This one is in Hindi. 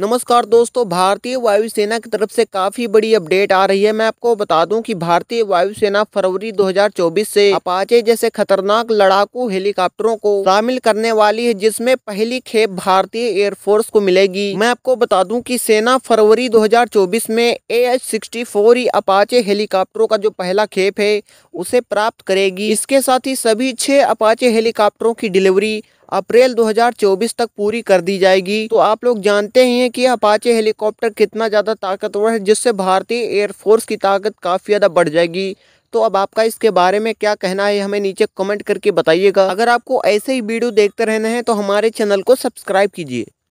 नमस्कार दोस्तों भारतीय वायुसेना की तरफ से काफी बड़ी अपडेट आ रही है मैं आपको बता दूं कि भारतीय वायुसेना फरवरी 2024 से अपाचे जैसे खतरनाक लड़ाकू हेलीकॉप्टरों को शामिल करने वाली है जिसमें पहली खेप भारतीय एयरफोर्स को मिलेगी मैं आपको बता दूं कि सेना फरवरी 2024 में ए एच सिक्सटी अपाचे हेलीकॉप्टरों का जो पहला खेप है उसे प्राप्त करेगी इसके साथ ही सभी छह अपाचे हेलीकॉप्टरों की डिलीवरी अप्रैल 2024 तक पूरी कर दी जाएगी तो आप लोग जानते ही हैं कि अपाचे हेलीकॉप्टर कितना ज़्यादा ताकतवर है जिससे भारतीय एयरफोर्स की ताकत काफ़ी ज़्यादा बढ़ जाएगी तो अब आपका इसके बारे में क्या कहना है हमें नीचे कमेंट करके बताइएगा अगर आपको ऐसे ही वीडियो देखते रहना है तो हमारे चैनल को सब्सक्राइब कीजिए